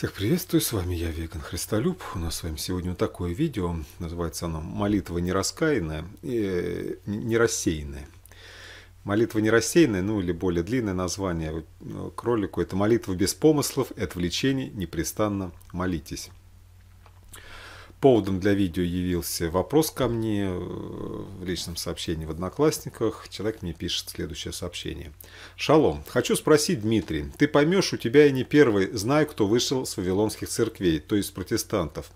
Всех приветствую, с вами я, Веган Христолюб. У нас с вами сегодня вот такое видео, называется оно «Молитва нераскаянная, э, нерассеянная». Молитва нерассеянная, ну или более длинное название э, к ролику – это «Молитва без помыслов и отвлечений, непрестанно молитесь». Поводом для видео явился вопрос ко мне э, в личном сообщении в Одноклассниках. Человек мне пишет следующее сообщение. «Шалом. Хочу спросить, Дмитрий, ты поймешь, у тебя и не первый, знаю, кто вышел с вавилонских церквей, то есть протестантов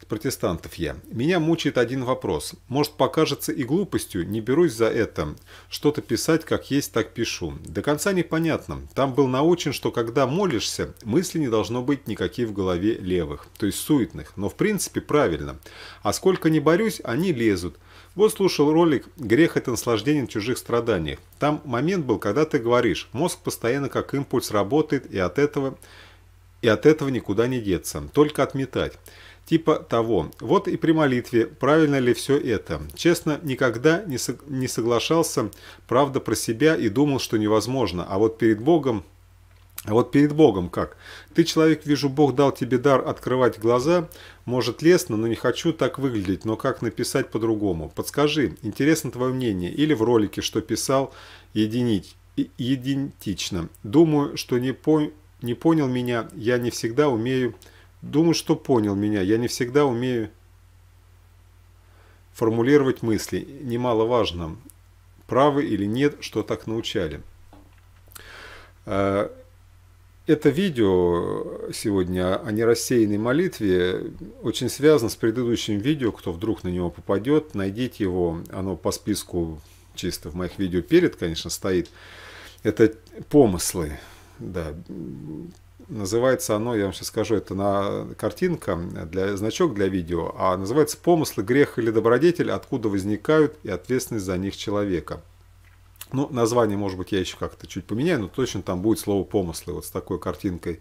с протестантов я. Меня мучает один вопрос. Может, покажется и глупостью, не берусь за это. Что-то писать, как есть, так пишу. До конца непонятно. Там был научен, что когда молишься, мысли не должно быть никаких в голове левых, то есть суетных. Но в принципе правильно. А сколько не борюсь, они лезут. Вот слушал ролик «Грех – это наслаждение на чужих страданиях». Там момент был, когда ты говоришь, мозг постоянно как импульс работает, и от этого, и от этого никуда не деться, только отметать. Типа того. Вот и при молитве, правильно ли все это. Честно, никогда не, сог... не соглашался, правда, про себя и думал, что невозможно. А вот перед Богом а вот перед Богом как? Ты, человек, вижу, Бог дал тебе дар открывать глаза. Может, лестно, но не хочу так выглядеть, но как написать по-другому? Подскажи, интересно твое мнение. Или в ролике, что писал, единить, единично. Думаю, что не, по, не понял меня, я не всегда умею Думаю, что понял меня. Я не всегда умею формулировать мысли. Немаловажно, правы или нет, что так научали. А, это видео сегодня о нерассеянной молитве очень связано с предыдущим видео. Кто вдруг на него попадет, найдите его. Оно по списку чисто в моих видео перед, конечно, стоит. Это помыслы. Да, Называется оно, я вам сейчас скажу, это на картинка, э, для, значок для видео, а называется «Помыслы, грех или добродетель, откуда возникают и ответственность за них человека». Ну, название, может быть, я еще как-то чуть поменяю, но точно там будет слово «помыслы» вот с такой картинкой,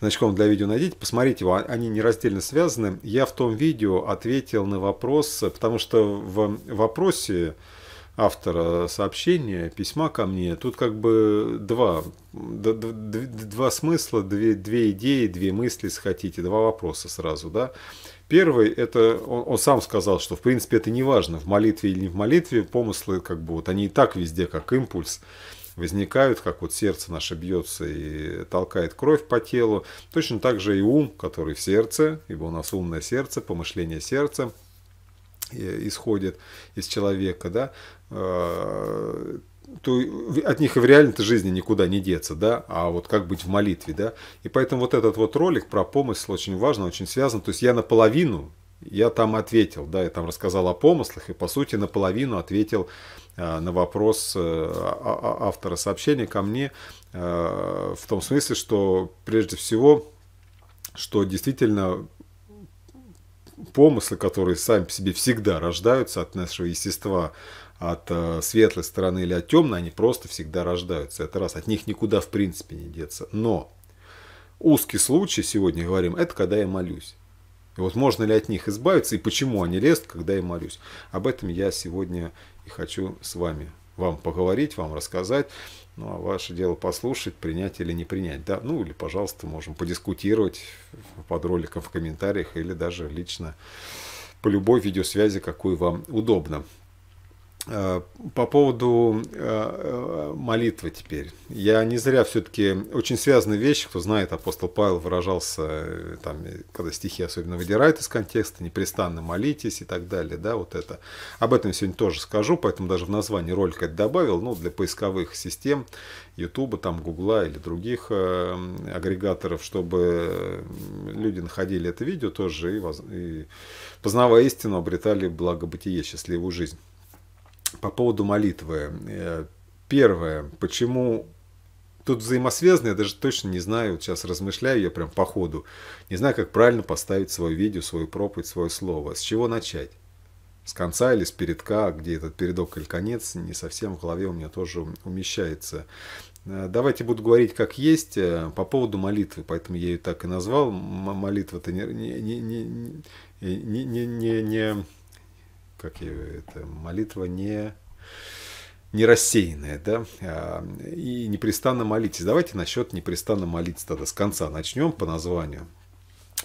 значком для видео найдите. Посмотрите его, они не раздельно связаны. Я в том видео ответил на вопрос, потому что в вопросе автора сообщения, письма ко мне, тут как бы два, два смысла, две, две идеи, две мысли, если хотите, два вопроса сразу, да. Первый, это он, он сам сказал, что в принципе это не важно, в молитве или не в молитве, помыслы как бы вот они и так везде, как импульс, возникают, как вот сердце наше бьется и толкает кровь по телу. Точно так же и ум, который в сердце, ибо у нас умное сердце, помышление сердца э, исходит из человека, да, Э, то от них и в реальной жизни никуда не деться, да, а вот как быть в молитве, да. И поэтому вот этот вот ролик про помысл очень важно, очень связан. То есть я наполовину, я там ответил, да, я там рассказал о помыслах и, по сути, наполовину ответил э, на вопрос э, а, а, автора сообщения ко мне в том смысле, что прежде всего, что действительно помыслы, которые сами по себе всегда рождаются от нашего естества, от э, светлой стороны или от темной, они просто всегда рождаются. Это раз, от них никуда в принципе не деться. Но узкий случай, сегодня говорим, это когда я молюсь. И вот можно ли от них избавиться и почему они лезут, когда я молюсь. Об этом я сегодня и хочу с вами, вам поговорить, вам рассказать. Ну, а ваше дело послушать, принять или не принять. Да? Ну, или, пожалуйста, можем подискутировать под роликом в комментариях или даже лично по любой видеосвязи, какой вам удобно. Э, по поводу э, э, молитвы теперь. Я не зря все-таки очень связаны вещи, кто знает, апостол Павел выражался, там, когда стихи особенно выдирают из контекста, непрестанно молитесь и так далее, да, вот это. Об этом сегодня тоже скажу, поэтому даже в названии ролика это добавил, ну, для поисковых систем Ютуба, там, Гугла или других агрегаторов, чтобы люди находили это видео тоже и, познавая истину, обретали благобытие, счастливую жизнь по поводу молитвы. Э, первое, почему тут взаимосвязаны, я даже точно не знаю, вот сейчас размышляю я прям по ходу, не знаю, как правильно поставить свое видео, свою проповедь, свое слово, с чего начать. С конца или с передка, где этот передок или конец, не совсем в голове у меня тоже умещается. Э, давайте буду говорить как есть э, по поводу молитвы, поэтому я ее так и назвал. Молитва-то не, не, не, не, не, не, не как ее, это молитва не не рассеянная, да, а, и непрестанно молитесь. Давайте насчет непрестанно молиться тогда с конца начнем по названию.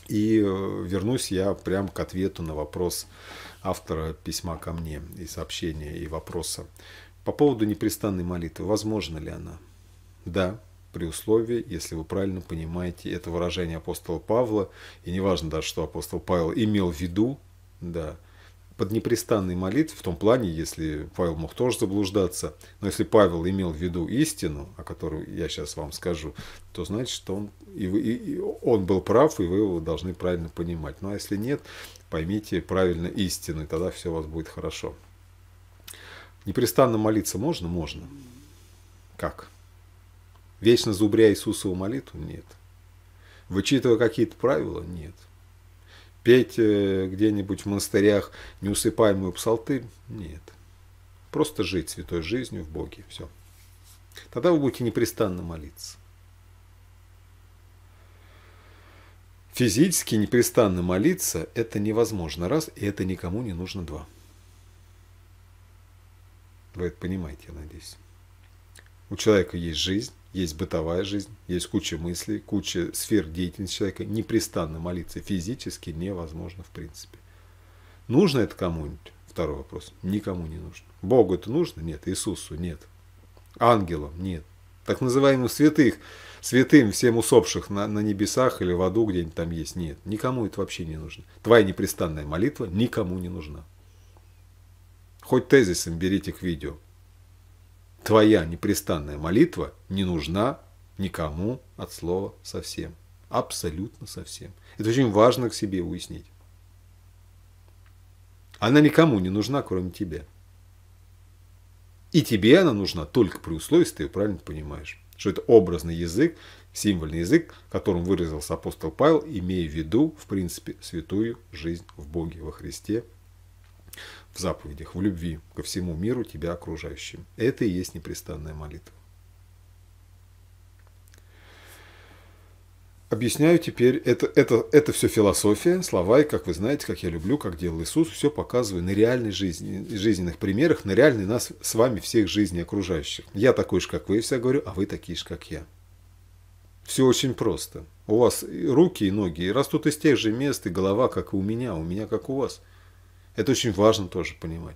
И э, вернусь я прям к ответу на вопрос автора письма ко мне и сообщения, и вопроса. По поводу непрестанной молитвы, возможно ли она? Да, при условии, если вы правильно понимаете это выражение апостола Павла, и неважно даже, что апостол Павел имел в виду, да, под непрестанной молитвой, в том плане, если Павел мог тоже заблуждаться, но если Павел имел в виду истину, о которой я сейчас вам скажу, то значит, что он, и вы, и он был прав, и вы его должны правильно понимать. Ну а если нет, поймите правильно истину, и тогда все у вас будет хорошо. Непрестанно молиться можно? Можно. Как? Вечно зубря Иисусову молитву? Нет. Вычитывая какие-то правила? Нет. Петь э, где-нибудь в монастырях неусыпаемую псалты Нет. Просто жить святой жизнью в Боге. Все. Тогда вы будете непрестанно молиться. Физически непрестанно молиться – это невозможно, раз, и это никому не нужно, два. Вы это понимаете, я надеюсь. У человека есть жизнь, есть бытовая жизнь, есть куча мыслей, куча сфер деятельности человека. Непрестанно молиться физически невозможно в принципе. Нужно это кому-нибудь? Второй вопрос. Никому не нужно. Богу это нужно? Нет. Иисусу? Нет. Ангелам? Нет. Так называемым святых, святым всем усопших на, на небесах или в аду где-нибудь там есть? Нет. Никому это вообще не нужно. Твоя непрестанная молитва никому не нужна. Хоть тезисом берите к видео твоя непрестанная молитва не нужна никому от слова совсем. Абсолютно совсем. Это очень важно к себе уяснить. Она никому не нужна, кроме тебя. И тебе она нужна только при условии, если ты ее правильно понимаешь. Что это образный язык, символьный язык, которым выразился апостол Павел, имея в виду, в принципе, святую жизнь в Боге, во Христе, в заповедях, в любви ко всему миру тебя окружающим. Это и есть непрестанная молитва. Объясняю теперь, это, это, это все философия, слова, и как вы знаете, как я люблю, как делал Иисус, все показываю на реальной жизни, жизненных примерах, на реальной нас с вами всех жизней окружающих. Я такой же, как вы, всегда говорю, а вы такие же, как я. Все очень просто. У вас руки и ноги растут из тех же мест, и голова, как и у меня, у меня, как у вас. Это очень важно тоже понимать.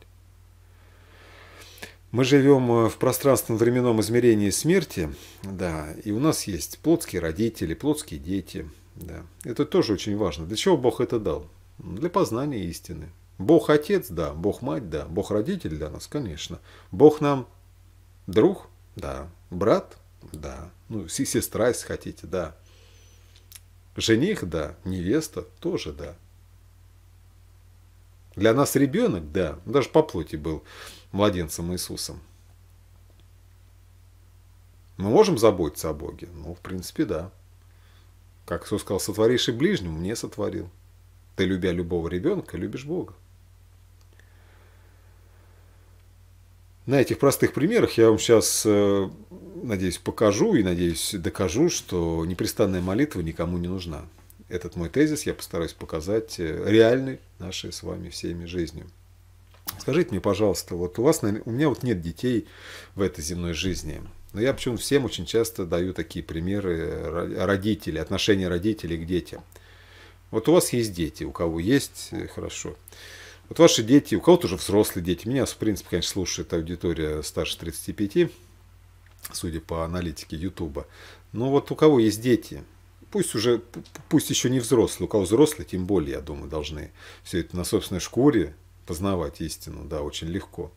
Мы живем э, в пространственном временном измерении смерти, да, и у нас есть плотские родители, плотские дети, да. Это тоже очень важно. Для чего Бог это дал? Для познания истины. Бог отец, да, Бог мать, да, Бог родитель для нас, конечно. Бог нам друг, да, брат, да, ну, сестра, если хотите, да. Жених, да, невеста, тоже, да. Для нас ребенок, да, ну, даже по плоти был младенцем Иисусом. Мы можем заботиться о Боге? Ну, в принципе, да. Как Иисус сказал, сотворишь и ближнему, мне сотворил. Ты, любя любого ребенка, любишь Бога. На этих простых примерах я вам сейчас, э, надеюсь, покажу и, надеюсь, докажу, что непрестанная молитва никому не нужна этот мой тезис я постараюсь показать э, реальной нашей с вами всеми жизнью. Скажите мне, пожалуйста, вот у вас, у меня вот нет детей в этой земной жизни. Но я почему всем очень часто даю такие примеры э, родителей, отношения родителей к детям. Вот у вас есть дети, у кого есть, э, хорошо. Вот ваши дети, у кого-то уже взрослые дети. Меня, в принципе, конечно, слушает аудитория старше 35, судя по аналитике Ютуба. Но вот у кого есть дети, пусть уже, пусть еще не взрослый, у кого взрослый, тем более, я думаю, должны все это на собственной шкуре познавать истину, да, очень легко.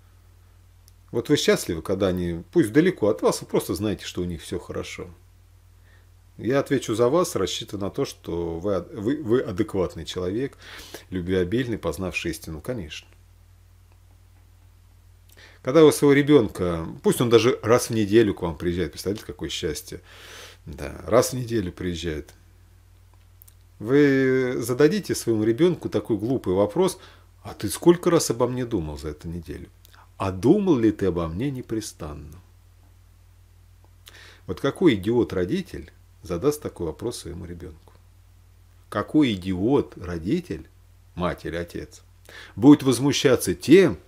Вот вы счастливы, когда они, пусть далеко от вас, вы просто знаете, что у них все хорошо. Я отвечу за вас, рассчитывая на то, что вы, вы, вы адекватный человек, любвеобильный, познавший истину, конечно. Когда у своего ребенка, пусть он даже раз в неделю к вам приезжает, представляете, какое счастье. Да, раз в неделю приезжает. Вы зададите своему ребенку такой глупый вопрос, а ты сколько раз обо мне думал за эту неделю? А думал ли ты обо мне непрестанно? Вот какой идиот родитель задаст такой вопрос своему ребенку? Какой идиот родитель, мать или отец, будет возмущаться тем,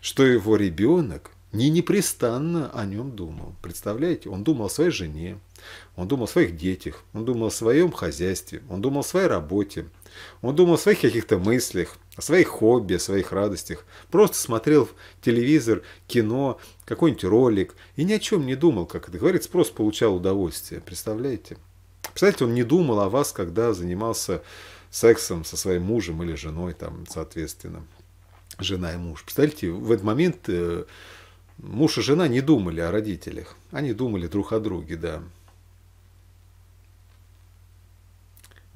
что его ребенок не непрестанно о нем думал. Представляете, он думал о своей жене, он думал о своих детях, он думал о своем хозяйстве, он думал о своей работе, он думал о своих каких-то мыслях, о своих хобби, о своих радостях. Просто смотрел телевизор, кино, какой-нибудь ролик и ни о чем не думал, как это говорится, просто получал удовольствие. Представляете? Представляете, он не думал о вас, когда занимался сексом со своим мужем или женой, там, соответственно, жена и муж. Представляете, в этот момент э, муж и жена не думали о родителях. Они думали друг о друге, да.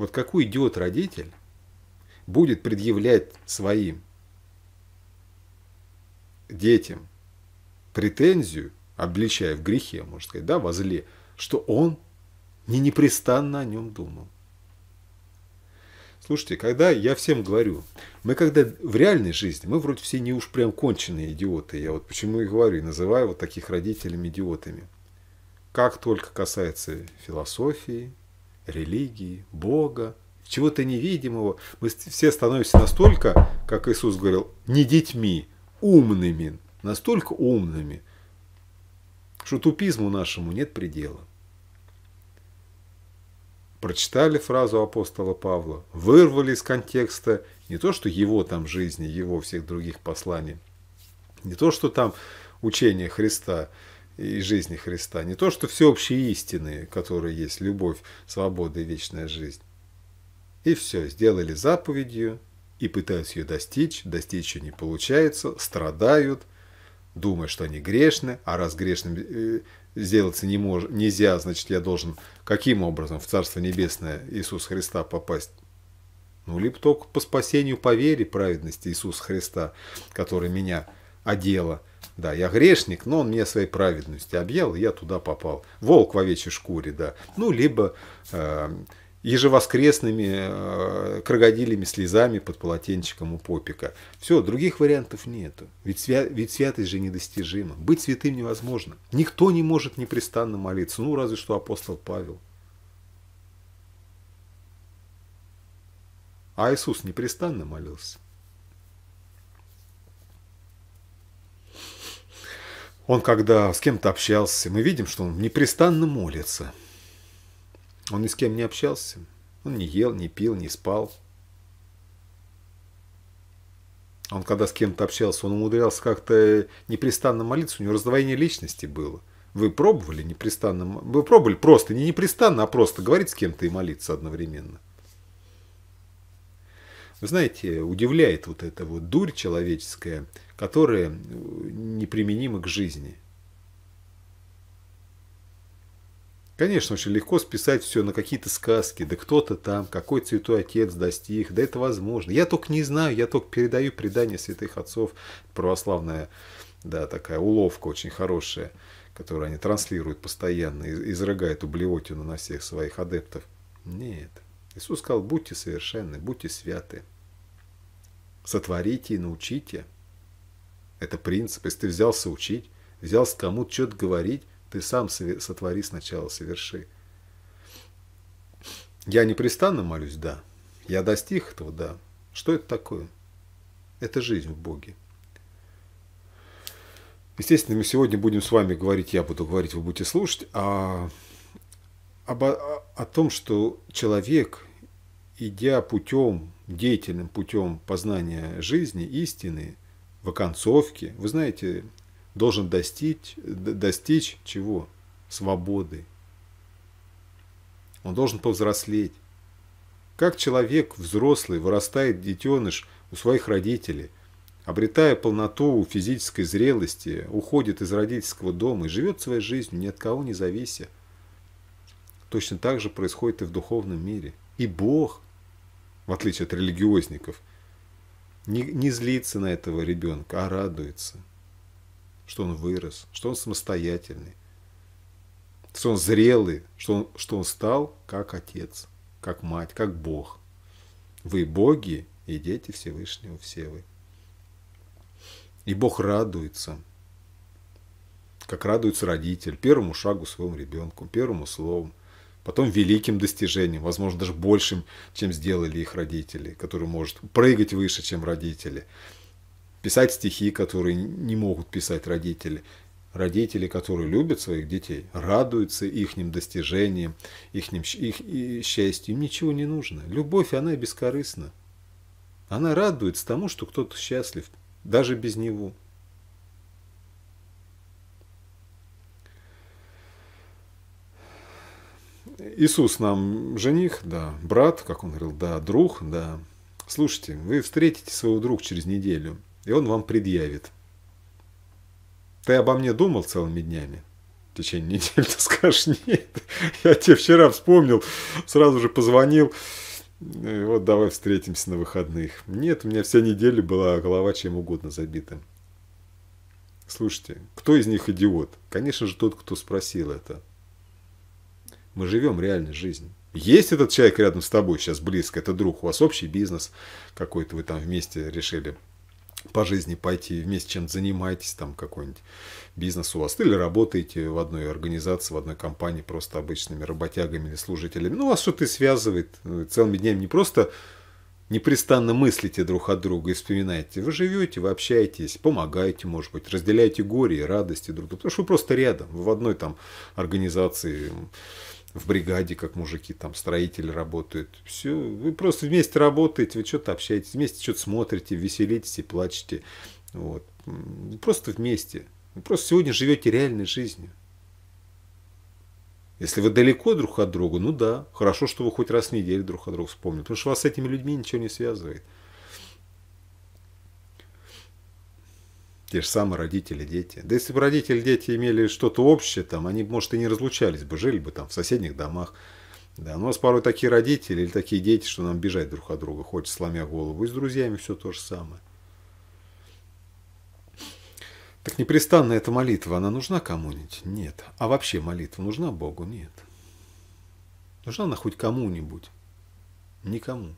Вот какой идиот родитель будет предъявлять своим детям претензию, обличая в грехе, можно сказать, да, во зле, что он не непрестанно о нем думал. Слушайте, когда я всем говорю, мы когда в реальной жизни, мы вроде все не уж прям конченые идиоты, я вот почему и говорю, и называю вот таких родителями идиотами. Как только касается философии, религии, Бога, чего-то невидимого. Мы все становимся настолько, как Иисус говорил, не детьми, умными, настолько умными, что тупизму нашему нет предела. Прочитали фразу апостола Павла, вырвали из контекста не то, что его там жизни, его всех других посланий, не то, что там учение Христа – и жизни Христа. Не то, что всеобщие истины, которые есть любовь, свобода и вечная жизнь. И все, сделали заповедью и пытаются ее достичь, достичь ее не получается, страдают, думая, что они грешны, а раз грешным э, сделаться не мож, нельзя, значит, я должен каким образом в Царство Небесное Иисус Христа попасть? Ну, либо только по спасению по вере праведности Иисуса Христа, который меня одела – да, я грешник, но он мне своей праведностью объял, и я туда попал. Волк в овечьей шкуре, да. Ну, либо э, ежевоскресными э, крокодилями слезами под полотенчиком у попика. Все, других вариантов нету. Ведь, свя ведь святость же недостижима. Быть святым невозможно. Никто не может непрестанно молиться. Ну, разве что апостол Павел. А Иисус непрестанно молился. Он, когда с кем-то общался, мы видим, что он непрестанно молится. Он ни с кем не общался. Он не ел, не пил, не спал. Он, когда с кем-то общался, он умудрялся как-то непрестанно молиться. У него раздвоение личности было. Вы пробовали непрестанно? Вы пробовали просто, не непрестанно, а просто говорить с кем-то и молиться одновременно. Вы знаете, удивляет вот эта вот дурь человеческая – которые э, неприменимы к жизни. Конечно, очень легко списать все на какие-то сказки, да кто-то там, какой святой отец достиг, да это возможно. Я только не знаю, я только передаю предание святых отцов, православная, да, такая уловка очень хорошая, которую они транслируют постоянно, изрыгают ублевотину на всех своих адептов. Нет. Иисус сказал, будьте совершенны, будьте святы, сотворите и научите – это принцип. Если ты взялся учить, взялся кому-то что-то говорить, ты сам сотвори сначала, соверши. Я непрестанно молюсь, да. Я достиг этого, да. Что это такое? Это жизнь в Боге. Естественно, мы сегодня будем с вами говорить, я буду говорить, вы будете слушать, а об, о, о том, что человек, идя путем, деятельным путем познания жизни, истины, в оконцовке, вы знаете, должен достичь, достичь чего? Свободы. Он должен повзрослеть. Как человек взрослый вырастает детеныш у своих родителей, обретая полноту физической зрелости, уходит из родительского дома и живет своей жизнью, ни от кого не завися. Точно так же происходит и в духовном мире. И Бог, в отличие от религиозников – не, не злится на этого ребенка, а радуется, что он вырос, что он самостоятельный, что он зрелый, что он, что он стал как отец, как мать, как Бог. Вы боги и дети Всевышнего, все вы. И Бог радуется, как радуется родитель, первому шагу своему ребенку, первому слову, потом великим достижением, возможно, даже большим, чем сделали их родители, который может прыгать выше, чем родители, писать стихи, которые не могут писать родители, родители, которые любят своих детей, радуются ихним достижениям, ихним, их счастью, им ничего не нужно. Любовь, она бескорыстна. Она радуется тому, что кто-то счастлив, даже без него. Иисус нам жених, да, брат, как он говорил, да, друг, да. Слушайте, вы встретите своего друга через неделю, и он вам предъявит. Ты обо мне думал целыми днями? В течение недели ты скажешь, нет, я тебе вчера вспомнил, сразу же позвонил, и вот давай встретимся на выходных. Нет, у меня вся неделя была голова чем угодно забита. Слушайте, кто из них идиот? Конечно же тот, кто спросил это. Мы живем реальной жизнью. Есть этот человек рядом с тобой сейчас близко, это друг, у вас общий бизнес какой-то, вы там вместе решили по жизни пойти, вместе чем-то занимаетесь, там какой-нибудь бизнес у вас, или работаете в одной организации, в одной компании просто обычными работягами или служителями. Ну, вас что-то связывает, э, целыми днями не просто непрестанно мыслите друг от друга и вспоминаете. Вы живете, вы общаетесь, помогаете, может быть, разделяете горе и радости друг друга, потому что вы просто рядом, вы в одной там организации, в бригаде, как мужики, там строители работают. Все, вы просто вместе работаете, вы что-то общаетесь, вместе что-то смотрите, веселитесь и плачете. Вот. Просто вместе. Вы просто сегодня живете реальной жизнью. Если вы далеко друг от друга, ну да, хорошо, что вы хоть раз в неделю друг от друга вспомнили, потому что вас с этими людьми ничего не связывает. Те же самые родители, дети. Да если бы родители, дети имели что-то общее, там, они, может, и не разлучались бы, жили бы там в соседних домах. Да, у нас порой такие родители или такие дети, что нам бежать друг от друга, хочется сломя голову. И с друзьями все то же самое. Так непрестанно эта молитва, она нужна кому-нибудь? Нет. А вообще молитва нужна Богу? Нет. Нужна она хоть кому-нибудь? Никому.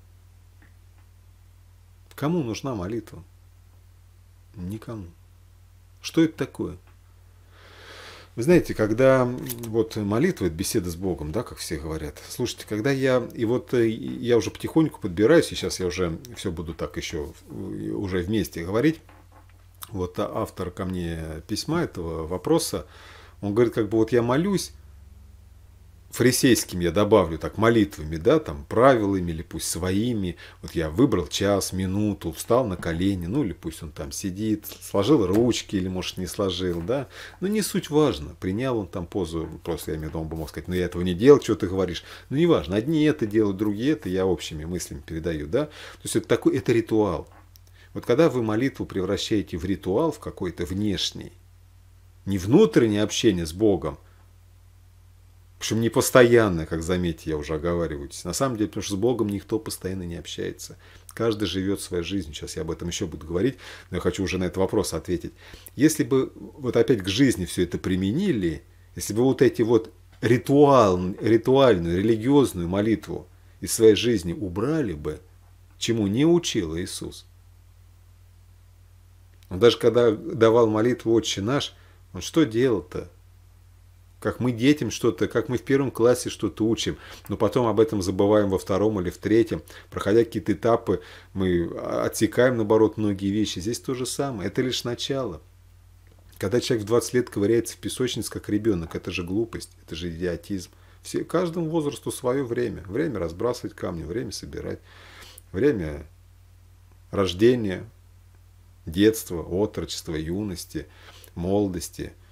Кому нужна молитва? Никому. Что это такое? Вы знаете, когда вот молитва, беседа с Богом, да, как все говорят. Слушайте, когда я, и вот э, я уже потихоньку подбираюсь, и сейчас я уже все буду так еще, уже вместе говорить. Вот а автор ко мне письма этого вопроса, он говорит, как бы вот я молюсь, фарисейским, я добавлю так, молитвами, да, там, правилами или пусть своими. Вот я выбрал час, минуту, встал на колени, ну или пусть он там сидит, сложил ручки или, может, не сложил, да. Но не суть важно, принял он там позу, просто я имею в виду, мог сказать, ну я этого не делал, что ты говоришь. Ну не важно, одни это делают, другие это, я общими мыслями передаю, да. То есть это такой, это ритуал. Вот когда вы молитву превращаете в ритуал, в какой-то внешний, не внутреннее общение с Богом, причем не постоянно, как заметьте, я уже оговариваюсь. На самом деле, потому что с Богом никто постоянно не общается. Каждый живет свою жизнь. Сейчас я об этом еще буду говорить, но я хочу уже на этот вопрос ответить. Если бы вот опять к жизни все это применили, если бы вот эти вот ритуал, ритуальную, религиозную молитву из своей жизни убрали бы, чему не учил Иисус. Он даже когда давал молитву «Отче наш», он что делал-то? как мы детям что-то, как мы в первом классе что-то учим, но потом об этом забываем во втором или в третьем. Проходя какие-то этапы, мы отсекаем, наоборот, многие вещи. Здесь то же самое, это лишь начало. Когда человек в 20 лет ковыряется в песочнице, как ребенок, это же глупость, это же идиотизм. Все, каждому возрасту свое время. Время разбрасывать камни, время собирать, время рождения, детства, отрочества, юности, молодости –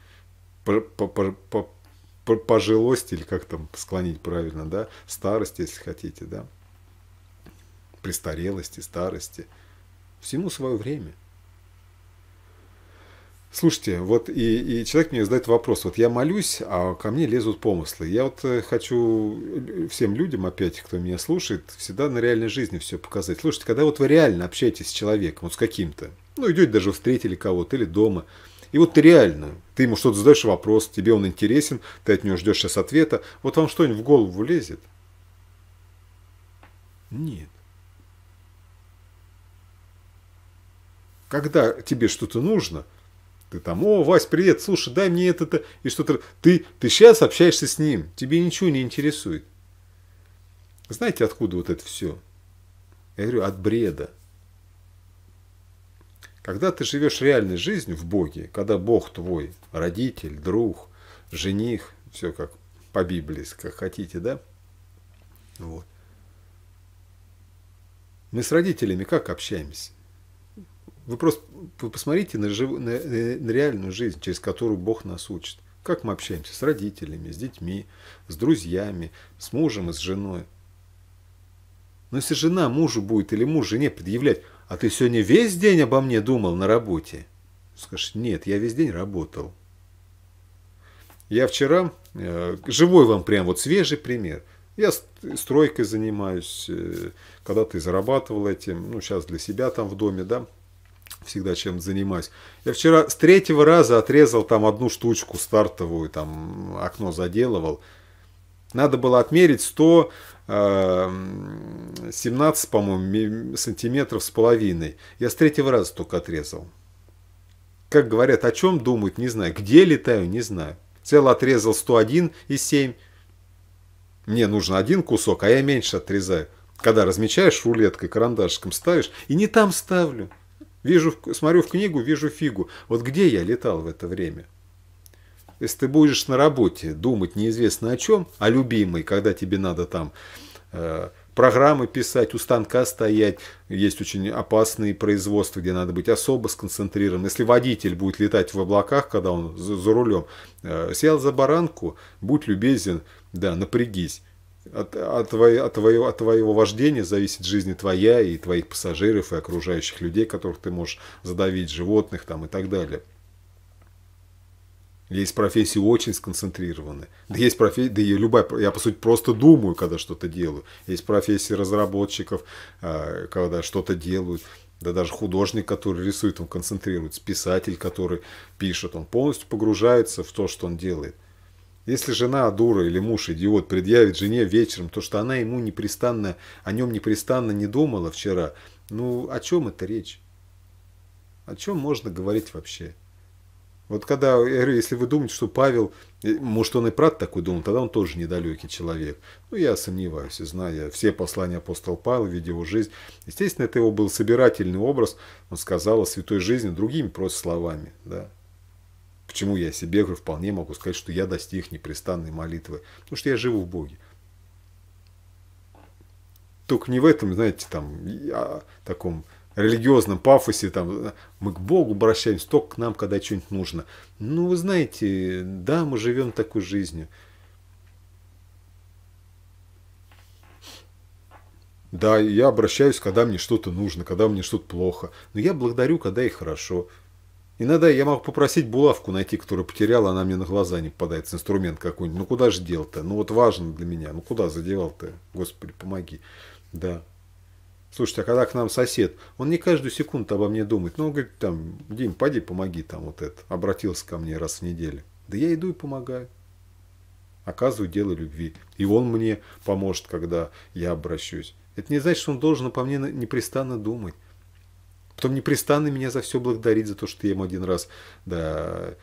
Пожилость или как там склонить правильно, да, старость, если хотите, да, престарелости, старости. Всему свое время. Слушайте, вот и, и человек мне задает вопрос. Вот я молюсь, а ко мне лезут помыслы. Я вот э, хочу э, всем людям, опять, кто меня слушает, всегда на реальной жизни все показать. Слушайте, когда вот вы реально общаетесь с человеком, вот с каким-то, ну идете даже встретили кого-то или дома – и вот ты реально, ты ему что-то задаешь вопрос, тебе он интересен, ты от него ждешь сейчас ответа, вот вам что-нибудь в голову лезет? Нет. Когда тебе что-то нужно, ты там, о, Вась, привет, слушай, дай мне это-то, и что-то. Ты, ты сейчас общаешься с ним, тебе ничего не интересует. Знаете, откуда вот это все? Я говорю, от бреда. Когда ты живешь реальной жизнью в Боге, когда Бог твой родитель, друг, жених, все как по Библии, как хотите, да? Вот. Мы с родителями как общаемся? Вы просто вы посмотрите на, жив, на, на реальную жизнь, через которую Бог нас учит. Как мы общаемся с родителями, с детьми, с друзьями, с мужем и с женой. Но если жена мужу будет или муж жене предъявлять, а ты сегодня весь день обо мне думал на работе? Скажешь, нет, я весь день работал. Я вчера, э, живой вам прям вот свежий пример, я стройкой занимаюсь, э, когда ты зарабатывал этим, ну сейчас для себя там в доме, да, всегда чем занимаюсь. Я вчера с третьего раза отрезал там одну штучку стартовую, там окно заделывал, надо было отмерить 100 17, э, по-моему, сантиметров с половиной. Я с третьего раза только отрезал. Как говорят, о чем думают, не знаю. Где летаю, не знаю. Цел отрезал 101 и 7. Мне нужно один кусок, а я меньше отрезаю. Когда размечаешь рулеткой, карандашиком ставишь, и не там ставлю. Вижу, смотрю в книгу, вижу фигу. Вот где я летал в это время? Если ты будешь на работе думать неизвестно о чем, о любимой, когда тебе надо там э, программы писать, у станка стоять, есть очень опасные производства, где надо быть особо сконцентрированным. Если водитель будет летать в облаках, когда он за, за рулем, э, сел за баранку, будь любезен, да, напрягись. От, от, твоего, от, твоего, от твоего вождения зависит жизнь твоя и твоих пассажиров, и окружающих людей, которых ты можешь задавить, животных там, и так далее. Есть профессии очень сконцентрированы. Да есть профессии, да и любая, я по сути просто думаю, когда что-то делаю. Есть профессии разработчиков, а, когда что-то делают. Да даже художник, который рисует, он концентрируется. Писатель, который пишет, он полностью погружается в то, что он делает. Если жена дура или муж идиот предъявит жене вечером то, что она ему непрестанно, о нем непрестанно не думала вчера, ну о чем это речь? О чем можно говорить вообще? Вот когда, я говорю, если вы думаете, что Павел, может, он и прат такой думал, тогда он тоже недалекий человек. Ну, я сомневаюсь, зная все послания апостола Павла, видя его жизнь. Естественно, это его был собирательный образ. Он сказал о святой жизни другими просто словами. Да. Почему я себе говорю, вполне могу сказать, что я достиг непрестанной молитвы. Потому что я живу в Боге. Только не в этом, знаете, там, я а, таком религиозном пафосе, там, мы к Богу обращаемся, только к нам, когда что-нибудь нужно. Ну, вы знаете, да, мы живем такой жизнью. Да, я обращаюсь, когда мне что-то нужно, когда мне что-то плохо. Но я благодарю, когда и хорошо. Иногда я могу попросить булавку найти, которую потеряла, она мне на глаза не попадается, инструмент какой-нибудь. Ну куда же дел-то? Ну вот важно для меня. Ну куда задевал-то? Господи, помоги. Да, Слушайте, а когда к нам сосед, он не каждую секунду обо мне думает. Ну, он говорит, там, Дим, поди помоги, там вот это. Обратился ко мне раз в неделю. Да я иду и помогаю. Оказываю дело любви. И он мне поможет, когда я обращусь. Это не значит, что он должен по мне непрестанно думать. Потом непрестанно меня за все благодарить, за то, что я ему один раз да,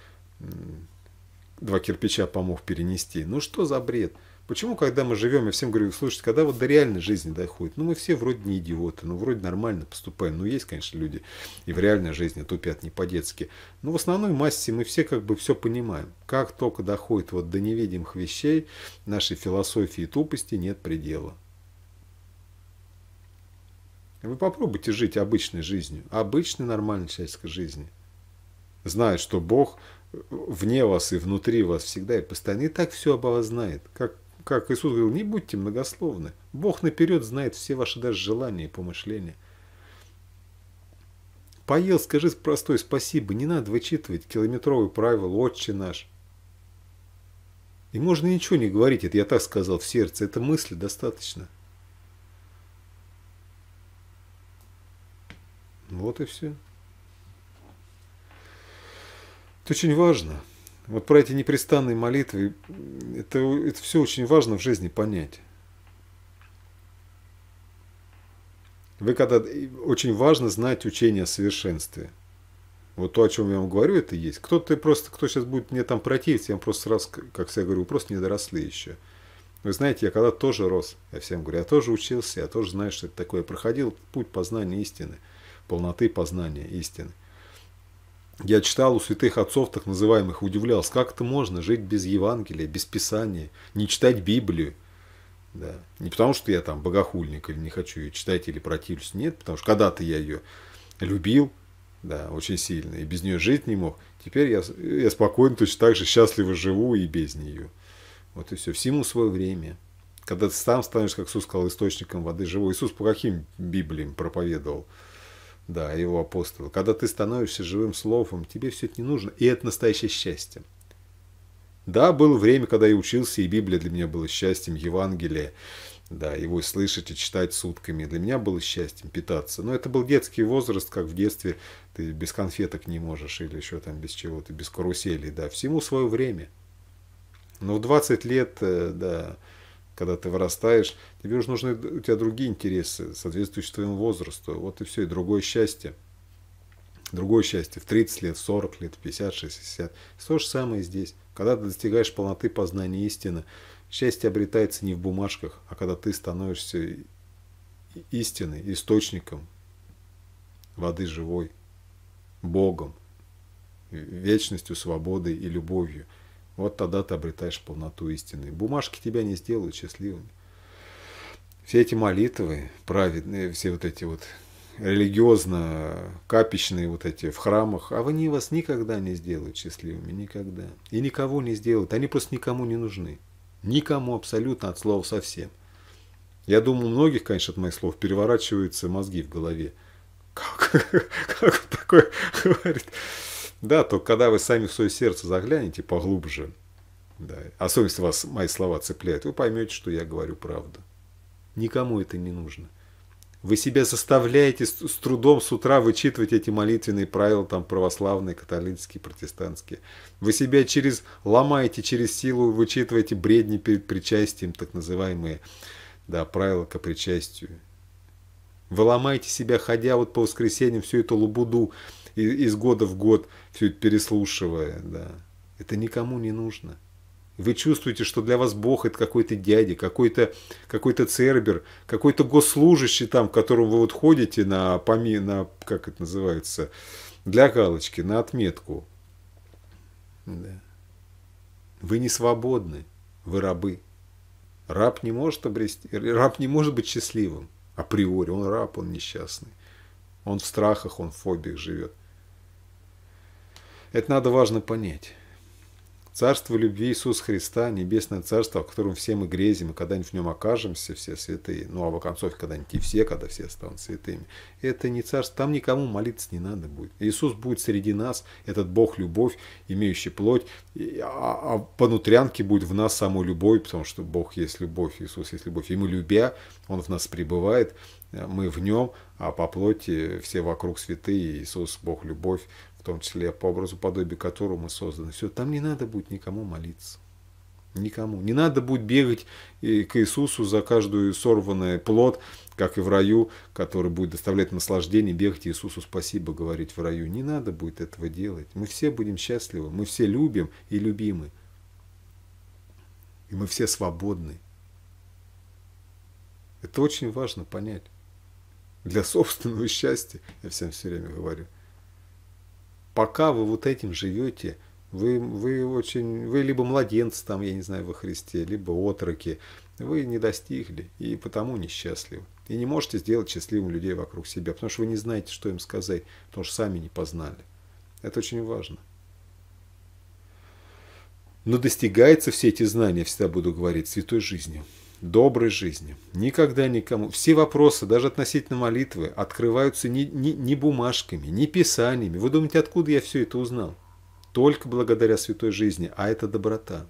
два кирпича помог перенести. Ну что за бред? Почему, когда мы живем, я всем говорю, слушайте, когда вот до реальной жизни доходит, ну мы все вроде не идиоты, ну вроде нормально поступаем, ну есть, конечно, люди и в реальной жизни тупят не по-детски, но в основной массе мы все как бы все понимаем. Как только доходит вот до невидимых вещей, нашей философии и тупости нет предела. Вы попробуйте жить обычной жизнью, обычной нормальной человеческой жизнью, зная, что Бог э, вне вас и внутри вас всегда и постоянно, и так все обо вас знает, как как Иисус говорил, не будьте многословны. Бог наперед знает все ваши даже желания и помышления. Поел, скажи простой спасибо, не надо вычитывать километровые правила, отче наш. И можно ничего не говорить, это я так сказал в сердце, это мысли достаточно. Вот и все. Это очень важно. Вот про эти непрестанные молитвы, это, это все очень важно в жизни понять. Вы когда очень важно знать учение о совершенстве. Вот то, о чем я вам говорю, это есть. Кто-то просто, кто сейчас будет мне там противиться, я вам просто раз, как я говорю, вы просто не доросли еще. Вы знаете, я когда тоже рос, я всем говорю, я тоже учился, я тоже знаю, что это такое. Я проходил путь познания истины, полноты познания истины. Я читал у святых отцов, так называемых, удивлялся, как это можно жить без Евангелия, без Писания, не читать Библию. Да. Не потому, что я там богохульник или не хочу ее читать или противлюсь. Нет, потому что когда-то я ее любил, да, очень сильно, и без нее жить не мог. Теперь я, я спокойно точно так же счастливо живу и без нее. Вот и все. Всему свое время. Когда ты сам станешь, как Иисус сказал, источником воды живой. Иисус по каким Библиям проповедовал? да, его апостола. Когда ты становишься живым словом, тебе все это не нужно, и это настоящее счастье. Да, было время, когда я учился, и Библия для меня была счастьем, Евангелие, да, его слышать и читать сутками. Для меня было счастьем питаться. Но это был детский возраст, как в детстве ты без конфеток не можешь, или еще там без чего-то, без каруселей, да, всему свое время. Но в 20 лет, э, да, когда ты вырастаешь, тебе уже нужны у тебя другие интересы, соответствующие твоему возрасту. Вот и все, и другое счастье. Другое счастье в 30 лет, 40 лет, 50, 60. То же самое здесь. Когда ты достигаешь полноты познания истины, счастье обретается не в бумажках, а когда ты становишься истиной, источником воды живой, Богом, вечностью, свободой и любовью – вот тогда ты обретаешь полноту истины. Бумажки тебя не сделают счастливыми. Все эти молитвы праведные, все вот эти вот религиозно капищные вот эти в храмах, а они вас никогда не сделают счастливыми, никогда. И никого не сделают, они просто никому не нужны. Никому абсолютно от слова совсем. Я думаю, у многих, конечно, от моих слов переворачиваются мозги в голове. Как, как такое говорит? Да, то когда вы сами в свое сердце заглянете поглубже, да, особенно если вас мои слова цепляют, вы поймете, что я говорю правду. Никому это не нужно. Вы себя заставляете с, с трудом с утра вычитывать эти молитвенные правила, там православные, католические, протестантские. Вы себя через ломаете, через силу вычитываете бредни перед причастием, так называемые да, правила к причастию. Вы ломаете себя, ходя вот по воскресеньям всю эту лабуду, из года в год все это переслушивая. Да. Это никому не нужно. Вы чувствуете, что для вас Бог это какой-то дядя, какой-то какой цербер, какой-то госслужащий там, к которому вы вот ходите на, поми, на как это называется, для галочки, на отметку. Да. Вы не свободны, вы рабы. Раб не может обрести, раб не может быть счастливым априори. Он раб, он несчастный. Он в страхах, он в фобиях живет. Это надо важно понять. Царство любви Иисуса Христа, небесное царство, о котором все мы грезим, и когда-нибудь в нем окажемся все святые, ну а в оконцовке когда-нибудь и все, когда все станут святыми, это не царство, там никому молиться не надо будет. Иисус будет среди нас, этот Бог любовь, имеющий плоть, а, а по нутрянке будет в нас самой любовь, потому что Бог есть любовь, Иисус есть любовь, и мы любя, Он в нас пребывает, э, мы в нем, а по плоти все вокруг святые, Иисус, Бог, любовь, том числе по образу подобию которого мы созданы. Все, там не надо будет никому молиться. Никому. Не надо будет бегать э, к Иисусу за каждую сорванный плод, как и в раю, который будет доставлять наслаждение, бегать Иисусу спасибо говорить в раю. Не надо будет этого делать. Мы все будем счастливы, мы все любим и любимы. И мы все свободны. Это очень важно понять. Для собственного счастья, я всем все время говорю – пока вы вот этим живете, вы, вы очень, вы либо младенцы там, я не знаю, во Христе, либо отроки, вы не достигли и потому несчастливы. И не можете сделать счастливым людей вокруг себя, потому что вы не знаете, что им сказать, потому что сами не познали. Это очень важно. Но достигается все эти знания, всегда буду говорить, святой жизнью доброй жизни. Никогда никому. Все вопросы, даже относительно молитвы, открываются не, не, не бумажками, не писаниями. Вы думаете, откуда я все это узнал? Только благодаря святой жизни, а это доброта.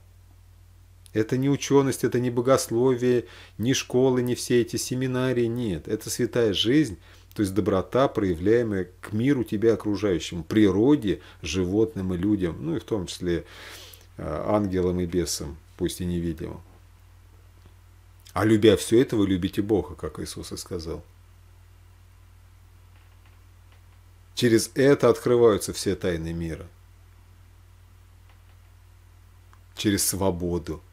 Это не ученость, это не богословие, не школы, не все эти семинарии, нет. Это святая жизнь, то есть доброта, проявляемая к миру тебя окружающему, природе, животным и людям, ну и в том числе а, ангелам и бесам, пусть и невидимым. А любя все это, вы любите Бога, как Иисус и сказал. Через это открываются все тайны мира. Через свободу.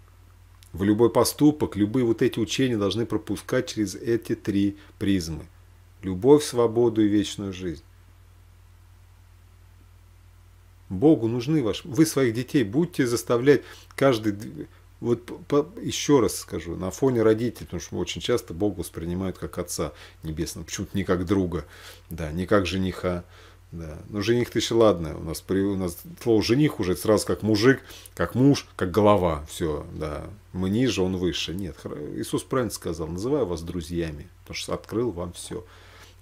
В любой поступок, любые вот эти учения должны пропускать через эти три призмы. Любовь, свободу и вечную жизнь. Богу нужны ваши... Вы своих детей будете заставлять каждый вот по, еще раз скажу, на фоне родителей, потому что мы очень часто Бога воспринимают как Отца Небесного, почему-то не как друга, да, не как жениха. Да. Но ну, жених-то еще ладно, у нас, при, у нас слово жених уже сразу как мужик, как муж, как голова, все, да. Мы ниже, он выше. Нет, Иисус правильно сказал, называю вас друзьями, потому что открыл вам все.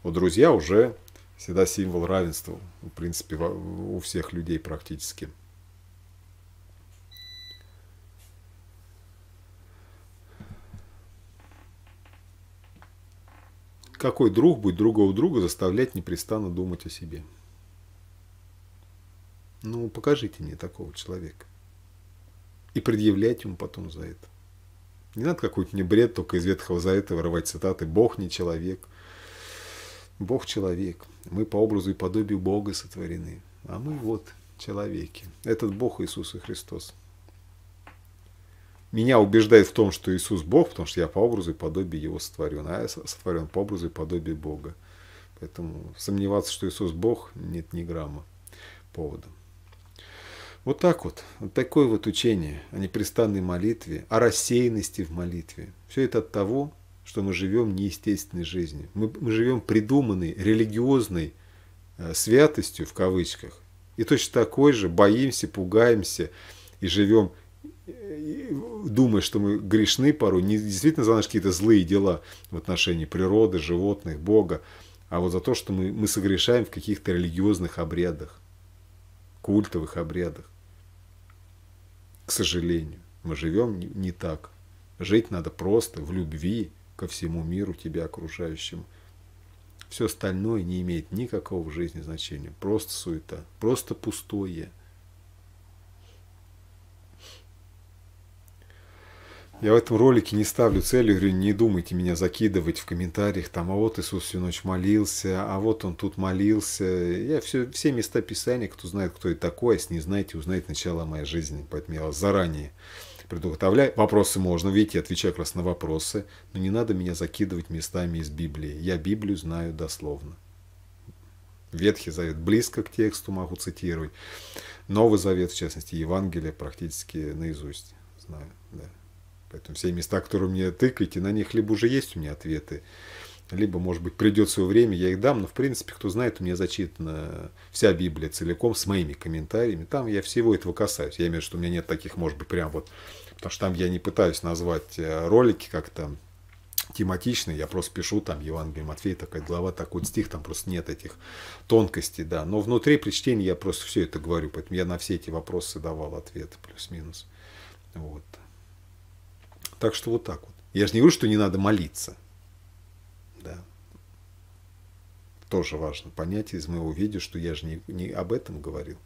Вот друзья уже всегда символ равенства, в принципе, у всех людей практически. Какой друг будет другого друга заставлять непрестанно думать о себе? Ну, покажите мне такого человека. И предъявляйте ему потом за это. Не надо какой-то мне бред только из Ветхого Завета вырывать цитаты «Бог не человек». Бог человек. Мы по образу и подобию Бога сотворены. А мы вот человеки. Этот Бог Иисус и Христос меня убеждает в том, что Иисус Бог, потому что я по образу и подобию Его сотворен, а я сотворен по образу и подобию Бога. Поэтому сомневаться, что Иисус Бог, нет ни грамма повода. Вот так вот, вот такое вот учение о непрестанной молитве, о рассеянности в молитве. Все это от того, что мы живем неестественной жизнью. Мы, мы живем придуманной, религиозной э, святостью в кавычках. И точно такой же боимся, пугаемся и живем думая, что мы грешны порой, не действительно за наши какие-то злые дела в отношении природы, животных, Бога, а вот за то, что мы, мы согрешаем в каких-то религиозных обрядах, культовых обрядах. К сожалению, мы живем не, так. Жить надо просто в любви ко всему миру, тебя окружающему. Все остальное не имеет никакого в жизни значения. Просто суета, просто пустое – Я в этом ролике не ставлю целью, говорю, не думайте меня закидывать в комментариях, там, а вот Иисус всю ночь молился, а вот он тут молился. Я все, все места Писания, кто знает, кто это такой, а если не знаете, узнаете начало моей жизни. Поэтому я вас заранее предуготовляю. Вопросы можно, видите, отвечаю как раз на вопросы, но не надо меня закидывать местами из Библии. Я Библию знаю дословно. Ветхий Завет близко к тексту могу цитировать. Новый Завет, в частности, Евангелие практически наизусть знаю. Да. Поэтому все места, которые мне тыкаете, на них либо уже есть у меня ответы, либо, может быть, придет свое время, я их дам. Но, в принципе, кто знает, у меня зачитана вся Библия целиком с моими комментариями. Там я всего этого касаюсь. Я имею в виду, что у меня нет таких, может быть, прям вот... Потому что там я не пытаюсь назвать э, ролики как-то тематичные, я просто пишу там Евангелие Матфея, такая глава, такой стих, там просто нет этих тонкостей, да. Но внутри при чтении я просто все это говорю, поэтому я на все эти вопросы давал ответы, плюс-минус. Вот. Так что вот так вот. Я же не говорю, что не надо молиться. Да. Тоже важно понять из моего видео, что я же не, не об этом говорил.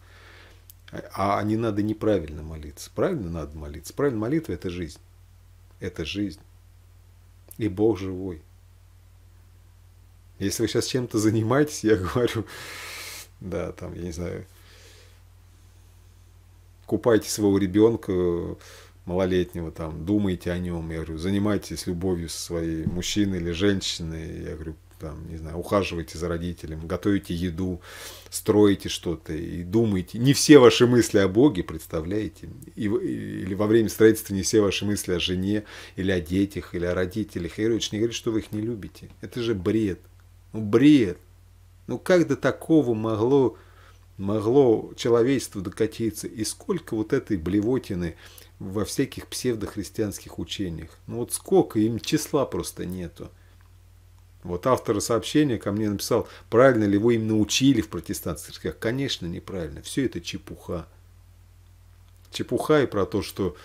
А, а не надо неправильно молиться. Правильно надо молиться. Правильно молитва – это жизнь. Это жизнь. И Бог живой. Если вы сейчас чем-то занимаетесь, я говорю, да, там, я не знаю, купайте своего ребенка малолетнего, там, думайте о нем, я говорю, занимайтесь любовью со своей мужчиной или женщиной, я говорю, там, не знаю, ухаживайте за родителем, готовите еду, строите что-то и думайте. Не все ваши мысли о Боге, представляете? И, или во время строительства не все ваши мысли о жене, или о детях, или о родителях. Иерович не говорит, что вы их не любите. Это же бред. Ну, бред. Ну, как до такого могло, могло человечество докатиться? И сколько вот этой блевотины во всяких псевдохристианских учениях. Ну вот сколько, им числа просто нету. Вот автор сообщения ко мне написал, правильно ли его им научили в протестантских церквях. Конечно, неправильно. Все это чепуха. Чепуха и про то, что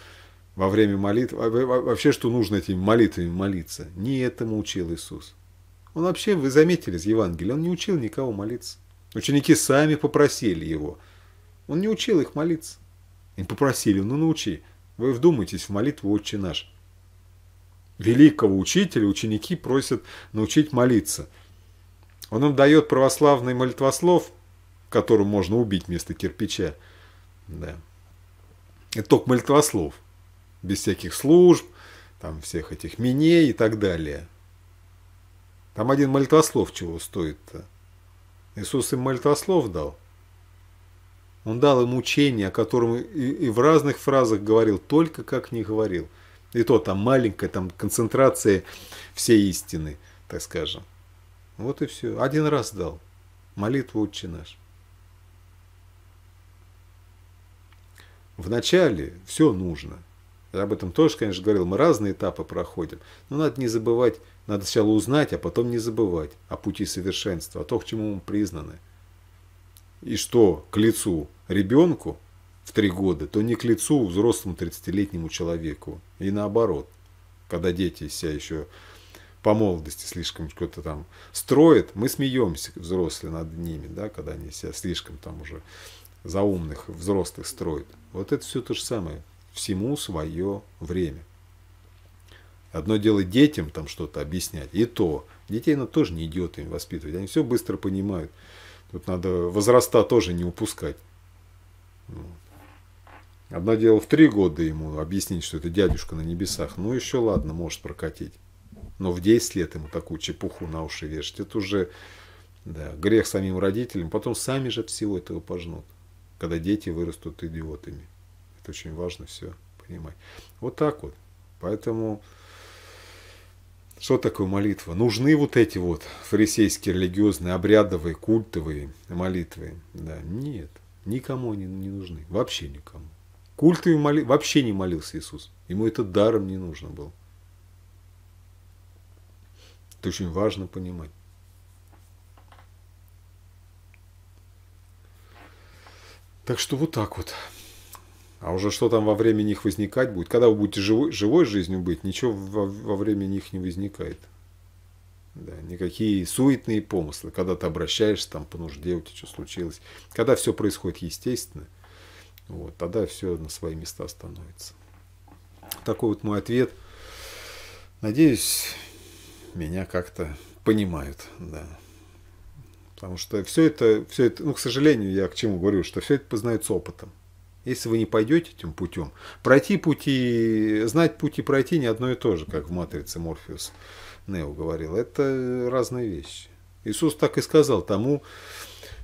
во время молитв, вообще, что нужно этими молитвами молиться. Не этому учил Иисус. Он вообще, вы заметили из Евангелия, он не учил никого молиться. Ученики сами попросили его. Он не учил их молиться. Им попросили, ну научи. Вы вдумайтесь в молитву «Отче наш». Великого учителя ученики просят научить молиться. Он им дает православный молитвослов, которым можно убить вместо кирпича. Да. Это только молитвослов. Без всяких служб, там всех этих миней и так далее. Там один молитвослов чего стоит-то. Иисус им молитвослов дал. Он дал им учение, о котором и, и в разных фразах говорил, только как не говорил. И то там маленькая там концентрация всей истины, так скажем. Вот и все. Один раз дал. Молитву Отче наш. Вначале все нужно. Я об этом тоже, конечно, говорил. Мы разные этапы проходим. Но надо не забывать, надо сначала узнать, а потом не забывать о пути совершенства, о том, к чему мы признаны и что к лицу ребенку в три года, то не к лицу взрослому 30-летнему человеку. И наоборот, когда дети себя еще по молодости слишком что-то там строят, мы смеемся взрослые над ними, да, когда они себя слишком там уже заумных взрослых строят. Вот это все то же самое. Всему свое время. Одно дело детям там что-то объяснять, и то. Детей она тоже не идет им воспитывать. Они все быстро понимают. Тут надо возраста тоже не упускать. Одно дело в три года ему объяснить, что это дядюшка на небесах. Ну, еще ладно, может прокатить. Но в 10 лет ему такую чепуху на уши вешать, это уже да, грех самим родителям. Потом сами же от всего этого пожнут, когда дети вырастут идиотами. Это очень важно все понимать. Вот так вот. Поэтому... Что такое молитва? Нужны вот эти вот фарисейские, религиозные, обрядовые, культовые молитвы. Да, нет, никому они не нужны, вообще никому. Культовые моли... вообще не молился Иисус. Ему это даром не нужно было. Это очень важно понимать. Так что вот так вот. А уже что там во время них возникать будет? Когда вы будете живой, живой жизнью быть, ничего во, во время них не возникает. Да, никакие суетные помыслы, когда ты обращаешься там по нужде, у тебя что случилось. Когда все происходит естественно, вот, тогда все на свои места становится. Такой вот мой ответ. Надеюсь, меня как-то понимают, да. Потому что все это, все это, ну, к сожалению, я к чему говорю, что все это познается опытом. Если вы не пойдете этим путем, пройти пути, знать пути пройти не одно и то же, как в «Матрице» Морфеус Нео говорил. Это разные вещи. Иисус так и сказал тому,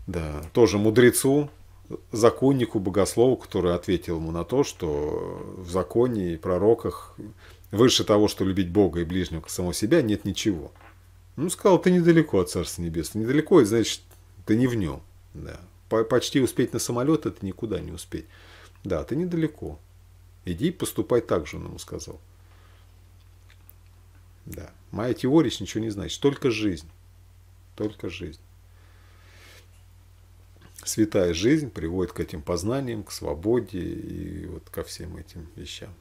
да, тоже мудрецу, законнику, богослову, который ответил ему на то, что в законе и пророках выше того, что любить Бога и ближнего, к самого себя, нет ничего. Ну, сказал, ты недалеко от Царства Небесного, недалеко, и значит, ты не в нем. Да почти успеть на самолет – это никуда не успеть. Да, ты недалеко. Иди поступай так же, он ему сказал. Да, моя теория ничего не значит, только жизнь. Только жизнь. Святая жизнь приводит к этим познаниям, к свободе и вот ко всем этим вещам.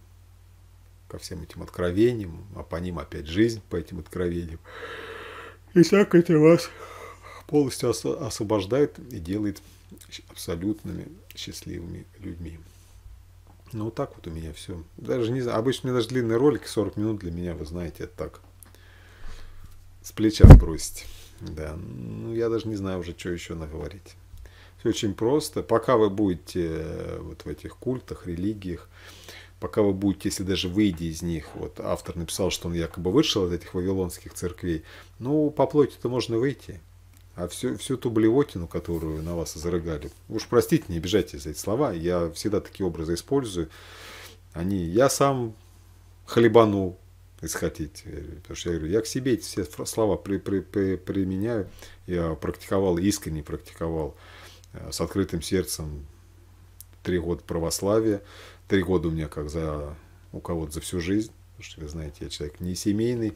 Ко всем этим откровениям, а по ним опять жизнь, по этим откровениям. И всякое вас полностью освобождает и делает абсолютными счастливыми людьми. Ну, вот так вот у меня все. Даже не знаю, обычно у меня даже длинные ролики, 40 минут для меня, вы знаете, это так, с плеча сбросить. Да, ну, я даже не знаю уже, что еще наговорить. Все очень просто. Пока вы будете э, вот в этих культах, религиях, пока вы будете, если даже выйдя из них, вот автор написал, что он якобы вышел из этих вавилонских церквей, ну, по плоти-то можно выйти а всю, всю ту блевотину, которую на вас изрыгали. Уж простите, не обижайтесь за эти слова, я всегда такие образы использую. Они, я сам хлебанул, если хотите. Потому что я говорю, я к себе эти все слова при, при, при, применяю. Я практиковал, искренне практиковал э, с открытым сердцем три года православия. Три года у меня как за у кого-то за всю жизнь. Потому что, вы знаете, я человек не семейный.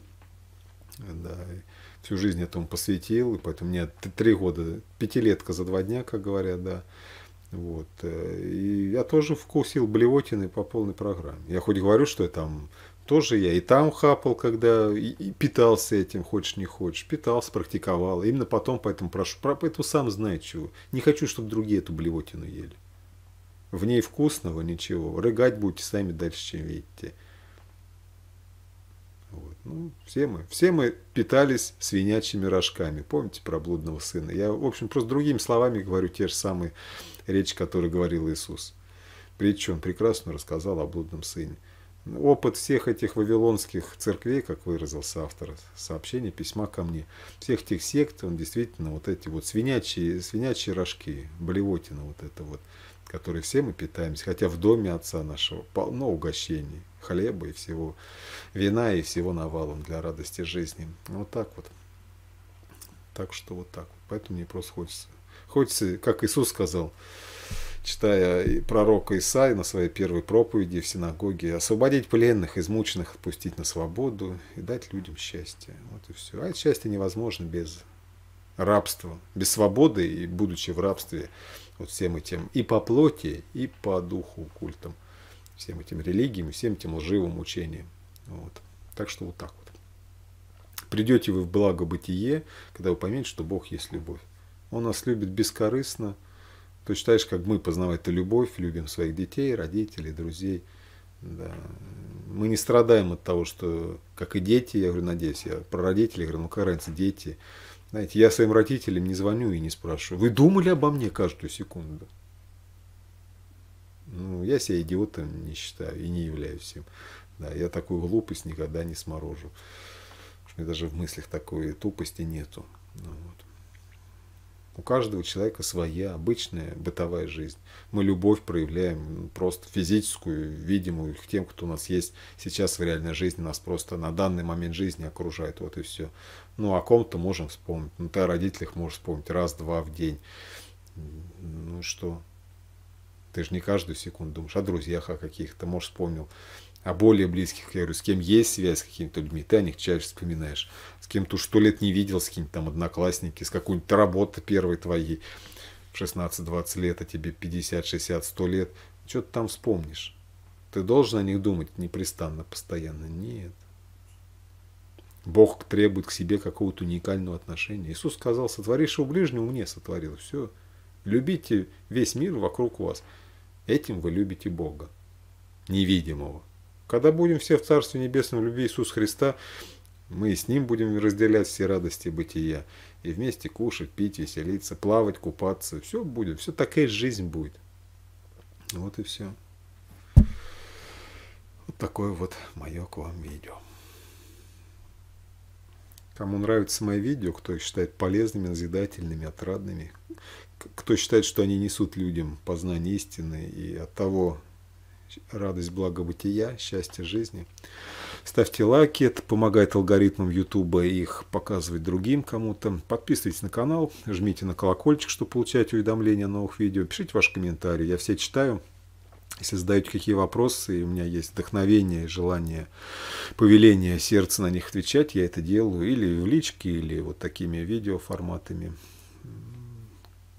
Да, всю жизнь этому посвятил, и поэтому мне три года, пятилетка за два дня, как говорят, да. Вот. Э, и я тоже вкусил блевотины по полной программе. Я хоть говорю, что я там тоже я и там хапал, когда и, и питался этим, хочешь не хочешь, питался, практиковал. Именно потом поэтому прошу, поэтому сам знаю чего. Не хочу, чтобы другие эту блевотину ели. В ней вкусного ничего. Рыгать будете сами дальше, чем видите. Ну, все мы, все мы питались свинячьими рожками. Помните про блудного сына? Я, в общем, просто другими словами говорю те же самые речи, которые говорил Иисус. Притчу он прекрасно рассказал о блудном сыне. Опыт всех этих вавилонских церквей, как выразился автор сообщения, письма ко мне, всех тех сект, он действительно вот эти вот свинячие, свинячие рожки, блевотина вот это вот, которые все мы питаемся, хотя в доме отца нашего полно угощений, хлеба и всего вина и всего навалом для радости жизни. Вот так вот. Так что вот так. Поэтому мне просто хочется. Хочется, как Иисус сказал, читая пророка Исаи на своей первой проповеди в синагоге, освободить пленных, измученных, отпустить на свободу и дать людям счастье. Вот и все. А это счастье невозможно без рабства, без свободы и будучи в рабстве вот всем этим и по плоти, и по духу культом всем этим религиям, всем этим лживым учениям. Вот. Так что вот так вот. Придете вы в благо бытие, когда вы поймете, что Бог есть любовь. Он нас любит бескорыстно. Ты считаешь, как мы познавать эту любовь, любим своих детей, родителей, друзей. Да. Мы не страдаем от того, что, как и дети, я говорю, надеюсь, я про родителей говорю, ну какая разница, дети. Знаете, я своим родителям не звоню и не спрашиваю. Вы думали обо мне каждую секунду? Ну, я себя идиотом не считаю и не являюсь им. Да, я такую глупость никогда не сморожу. У меня даже в мыслях такой тупости нету. Ну, вот. У каждого человека своя обычная бытовая жизнь. Мы любовь проявляем ну, просто физическую, видимую к тем, кто у нас есть сейчас в реальной жизни, нас просто на данный момент жизни окружает. Вот и все. Ну, о ком-то можем вспомнить. Ну, ты о родителях можешь вспомнить раз-два в день. Ну, что? Ты же не каждую секунду думаешь о друзьях, о каких-то, может, вспомнил, о более близких, я говорю, с кем есть связь, с какими-то людьми, ты о них чаще вспоминаешь, с кем-то сто лет не видел, с кем то там одноклассники, с какой-нибудь работы первой твоей, 16-20 лет, а тебе 50, 60, 100 лет, что ты там вспомнишь? Ты должен о них думать непрестанно, постоянно? Нет. Бог требует к себе какого-то уникального отношения. Иисус сказал, сотворишь его ближнего, мне сотворил. Все. Любите весь мир вокруг вас. Этим вы любите Бога. Невидимого. Когда будем все в Царстве Небесном в любви Иисуса Христа, мы с Ним будем разделять все радости бытия. И вместе кушать, пить, веселиться, плавать, купаться. Все будет. Все такая жизнь будет. Вот и все. Вот такое вот мое к вам видео. Кому нравятся мои видео, кто их считает полезными, назидательными, отрадными, кто считает, что они несут людям познание истины и от того радость благобытия, счастье жизни. Ставьте лайки, это помогает алгоритмам YouTube их показывать другим кому-то. Подписывайтесь на канал, жмите на колокольчик, чтобы получать уведомления о новых видео. Пишите ваши комментарии, я все читаю. Если задаете какие вопросы, и у меня есть вдохновение, желание, повеление сердца на них отвечать, я это делаю или в личке, или вот такими видеоформатами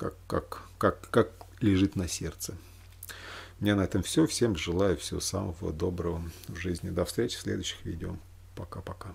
как, как, как, как лежит на сердце. У меня на этом все. Всем желаю всего самого доброго в жизни. До встречи в следующих видео. Пока-пока.